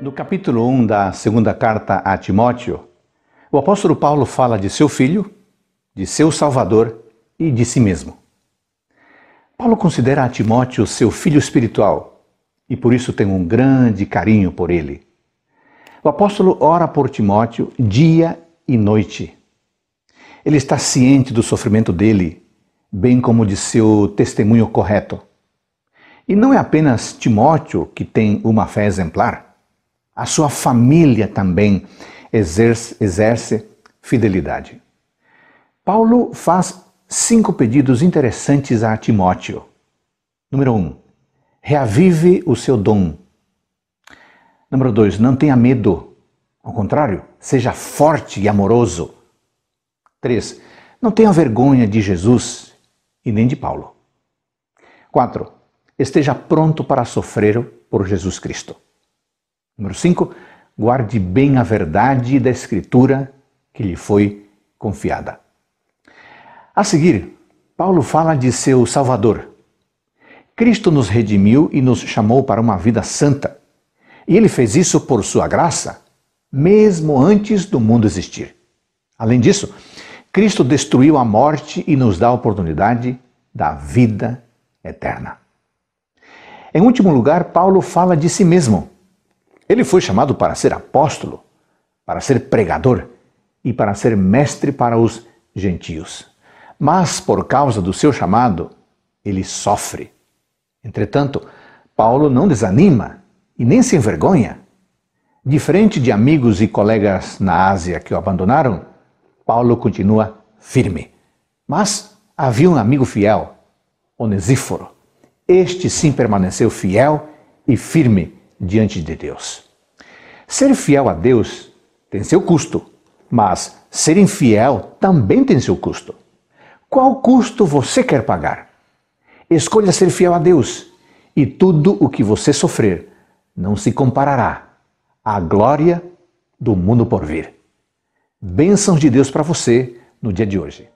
No capítulo 1 da segunda carta a Timóteo, o apóstolo Paulo fala de seu filho, de seu Salvador e de si mesmo. Paulo considera a Timóteo seu filho espiritual e por isso tem um grande carinho por ele. O apóstolo ora por Timóteo dia e noite. Ele está ciente do sofrimento dele, bem como de seu testemunho correto. E não é apenas Timóteo que tem uma fé exemplar. A sua família também exerce, exerce fidelidade. Paulo faz cinco pedidos interessantes a Timóteo. Número um, reavive o seu dom. Número dois, não tenha medo. Ao contrário, seja forte e amoroso. Três, não tenha vergonha de Jesus e nem de Paulo. Quatro, esteja pronto para sofrer por Jesus Cristo. Número 5, guarde bem a verdade da Escritura que lhe foi confiada. A seguir, Paulo fala de seu Salvador. Cristo nos redimiu e nos chamou para uma vida santa. E ele fez isso por sua graça, mesmo antes do mundo existir. Além disso, Cristo destruiu a morte e nos dá a oportunidade da vida eterna. Em último lugar, Paulo fala de si mesmo. Ele foi chamado para ser apóstolo, para ser pregador e para ser mestre para os gentios. Mas, por causa do seu chamado, ele sofre. Entretanto, Paulo não desanima e nem se envergonha. Diferente de amigos e colegas na Ásia que o abandonaram, Paulo continua firme. Mas havia um amigo fiel, Onesíforo. Este sim permaneceu fiel e firme diante de Deus. Ser fiel a Deus tem seu custo, mas ser infiel também tem seu custo. Qual custo você quer pagar? Escolha ser fiel a Deus, e tudo o que você sofrer não se comparará à glória do mundo por vir. Bênçãos de Deus para você no dia de hoje.